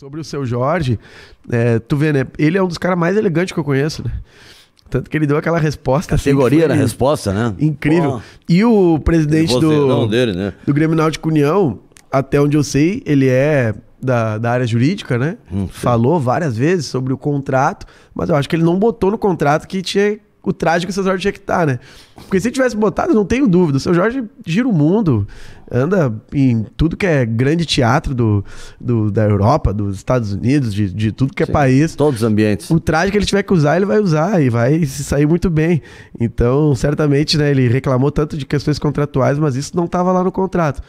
Sobre o seu Jorge, é, tu vê, né? Ele é um dos caras mais elegantes que eu conheço, né? Tanto que ele deu aquela resposta. Assim, Categoria assim, na resposta, né? Incrível. e o presidente do, dele, né? do Grêmio Náutico União, até onde eu sei, ele é da, da área jurídica, né? Hum, Falou várias vezes sobre o contrato, mas eu acho que ele não botou no contrato que tinha o trágico o seu Jorge tinha que estar, tá, né? Porque se tivesse botado, não tenho dúvida. O seu Jorge gira o mundo, anda em tudo que é grande teatro do, do da Europa, dos Estados Unidos, de, de tudo que é Sim, país. Todos os ambientes. O traje que ele tiver que usar, ele vai usar e vai se sair muito bem. Então, certamente, né, ele reclamou tanto de questões contratuais, mas isso não estava lá no contrato.